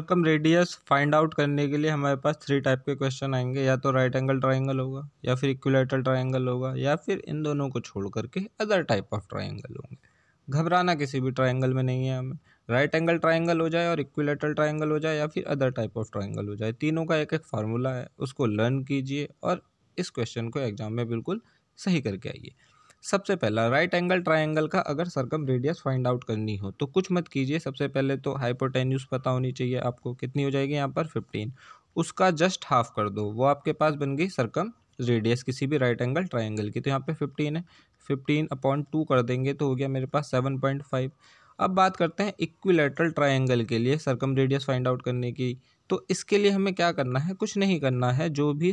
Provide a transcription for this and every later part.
circum radius find out करने के लिए हमारे पास थ्री टाइप के क्वेश्चन आएंगे या तो राइट एंगल ट्राइंगल होगा या फिर इक्विलेटरल ट्राइंगल होगा या फिर इन दोनों को छोड़ करके अदर टाइप ऑफ ट्राइंगल होंगे घबराना किसी भी ट्राइंगल में नहीं है हमें राइट एंगल ट्राइंगल हो जाए और इक्विलेटरल ट्राइंगल हो जाए या फिर अदर टाइप ऑफ ट्राइंगल हो जाए तीनों का एक एक फार्मूला है उसको लर्न कीजिए और इस क्वेश्चन को एग्जाम में बिल्कुल सही करके आइए सबसे पहला राइट एंगल ट्राइंगल का अगर सरकम रेडियस फाइंड आउट करनी हो तो कुछ मत कीजिए सबसे पहले तो हाइपोटेन्यूस पता होनी चाहिए आपको कितनी हो जाएगी यहाँ पर फिफ्टीन उसका जस्ट हाफ कर दो वो आपके पास बन गई सरकम रेडियस किसी भी राइट एंगल ट्राइंगल की तो यहाँ पे फिफ्टीन है फिफ्टीन अपॉइंट टू कर देंगे तो हो गया मेरे पास सेवन पॉइंट फाइव अब बात करते हैं इक्विलेटरल ट्राइंगल के लिए सरकम रेडियस फाइंड आउट करने की तो इसके लिए हमें क्या करना है कुछ नहीं करना है जो भी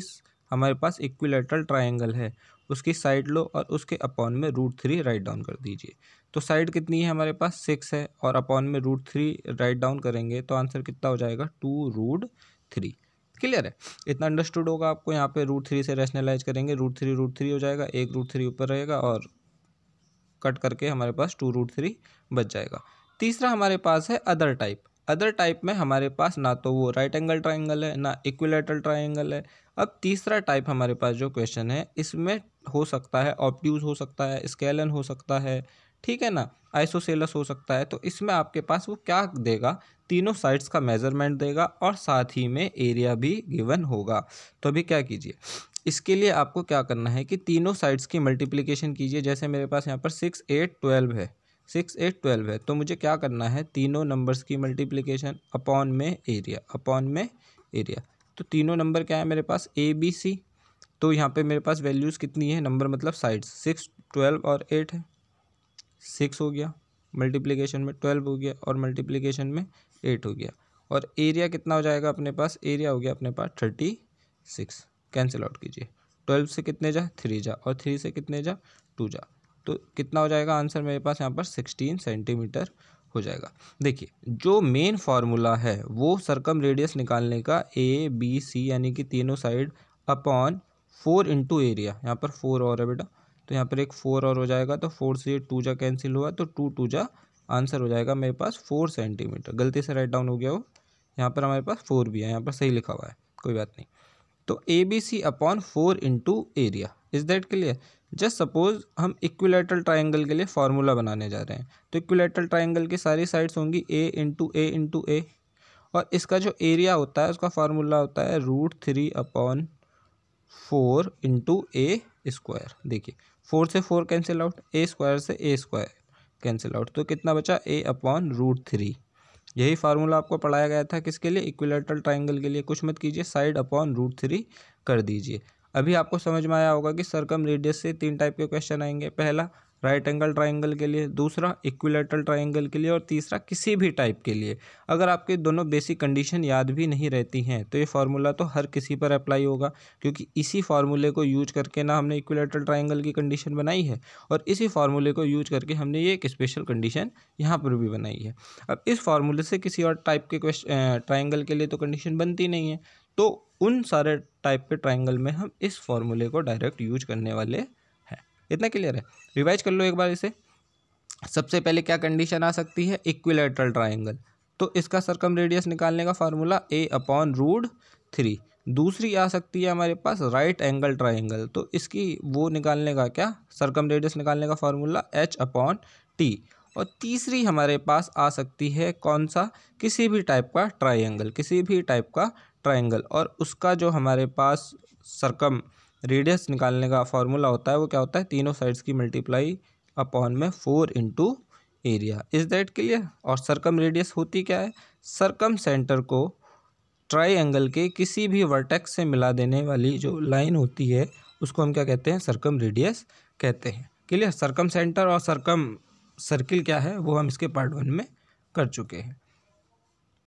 हमारे पास इक्विलेटरल ट्राइंगल है उसकी साइड लो और उसके अपॉन में रूट थ्री राइट डाउन कर दीजिए तो साइड कितनी है हमारे पास सिक्स है और अपॉन में रूट थ्री राइट डाउन करेंगे तो आंसर कितना हो जाएगा टू रूट थ्री क्लियर है इतना अंडरस्टूड होगा आपको यहाँ पे रूट थ्री से रैशनलाइज करेंगे रूट थ्री रूट थ्री हो जाएगा एक रूट थ्री ऊपर रहेगा और कट करके हमारे पास टू रूट थ्री बच जाएगा तीसरा हमारे पास है अदर टाइप अदर टाइप में हमारे पास ना तो वो राइट एंगल ट्राइंगल है ना इक्विलेटरल ट्राइंगल है अब तीसरा टाइप हमारे पास जो क्वेश्चन है इसमें हो सकता है ऑप्ट्यूज हो सकता है स्केलन हो सकता है ठीक है ना आइसोसेलस हो सकता है तो इसमें आपके पास वो क्या देगा तीनों साइड्स का मेजरमेंट देगा और साथ ही में एरिया भी गिवन होगा तो अभी क्या कीजिए इसके लिए आपको क्या करना है कि तीनों साइड्स की मल्टीप्लिकेशन कीजिए जैसे मेरे पास यहाँ पर सिक्स एट ट्वेल्व है सिक्स एट ट्वेल्व है तो मुझे क्या करना है तीनों नंबर्स की मल्टीप्लिकेशन अपॉन में एरिया अपॉन में एरिया तो तीनों नंबर क्या है मेरे पास ए बी सी तो यहाँ पे मेरे पास वैल्यूज़ कितनी है नंबर मतलब साइड्स सिक्स ट्वेल्व और एट है सिक्स हो गया मल्टीप्लिकेशन में ट्वेल्व हो गया और मल्टीप्लिकेशन में एट हो गया और एरिया कितना हो जाएगा अपने पास एरिया हो गया अपने पास थर्टी सिक्स कैंसिल आउट कीजिए ट्वेल्व से कितने जा थ्री जा और थ्री से कितने जा टू जा तो कितना हो जाएगा आंसर मेरे पास यहाँ पर सिक्सटीन सेंटीमीटर हो जाएगा देखिए जो मेन फार्मूला है वो सरकम रेडियस निकालने का ए बी सी यानी कि तीनों side upon four into area यहाँ पर फोर और है बेटा तो यहाँ पर एक फोर और हो जाएगा तो फोर से टू जा कैंसिल हुआ तो टू टू जा आंसर हो जाएगा मेरे पास फोर सेंटीमीटर गलती से राइट डाउन हो गया वो यहाँ पर हमारे पास फोर भी है यहाँ पर सही लिखा हुआ है कोई बात नहीं तो A B C upon four into area is that clear just suppose हम इक्विलेटरल ट्राइंगल के लिए फार्मूला बनाने जा रहे हैं तो इक्विलेटरल ट्राइंगल की सारी साइड्स होंगी ए इंटू ए इंटू ए और इसका जो एरिया होता है उसका फार्मूला होता है root three upon four into A square देखिए फोर से four cancel out A square से ए स्क्वायर कैंसिल आउट तो कितना बचा ए अपॉन रूट थ्री यही फार्मूला आपको पढ़ाया गया था किसके लिए इक्विलेटरल ट्राइंगल के लिए कुछ मत कीजिए साइड अपॉन रूट थ्री कर दीजिए अभी आपको समझ में आया होगा कि सरकम रेडियस से तीन टाइप के क्वेश्चन आएंगे पहला राइट एंगल ट्राइंगल के लिए दूसरा इक्विलेटरल ट्राइंगल के लिए और तीसरा किसी भी टाइप के लिए अगर आपके दोनों बेसिक कंडीशन याद भी नहीं रहती हैं तो ये फार्मूला तो हर किसी पर अप्लाई होगा क्योंकि इसी फार्मूले को यूज करके ना हमने इक्विलेटरल ट्राइंगल की कंडीशन बनाई है और इसी फार्मूले को यूज करके हमने ये एक स्पेशल कंडीशन यहाँ पर भी बनाई है अब इस फार्मूले से किसी और टाइप के क्वेश्चन ट्राइंगल के लिए तो कंडीशन बनती नहीं है तो उन सारे टाइप के ट्राइंगल में हम इस फॉर्मूले को डायरेक्ट यूज करने वाले हैं इतना क्लियर है रिवाइज कर लो एक बार इसे सबसे पहले क्या कंडीशन आ सकती है इक्विलेटरल ट्राइंगल तो इसका सरकम रेडियस निकालने का formula A upon root three दूसरी आ सकती है हमारे पास राइट एंगल ट्राइंगल तो इसकी वो निकालने का क्या सरकम रेडियस निकालने का फार्मूला एच अपॉन टी और तीसरी हमारे पास आ सकती है कौन सा किसी भी टाइप का ट्राइंगल किसी भी टाइप का ट्राइंगल और उसका जो हमारे पास सरकम रेडियस निकालने का फॉर्मूला होता है वो क्या होता है तीनों साइड्स की मल्टीप्लाई अपॉन में four into area is that clear और सरकम रेडियस होती क्या है सरकम सेंटर को ट्राइंगल के किसी भी वर्टेक्स से मिला देने वाली जो लाइन होती है उसको हम क्या कहते हैं सरकम रेडियस कहते हैं क्लियर सरकम सेंटर और सरकम सर्किल क्या है वो हम इसके पार्ट वन में कर चुके हैं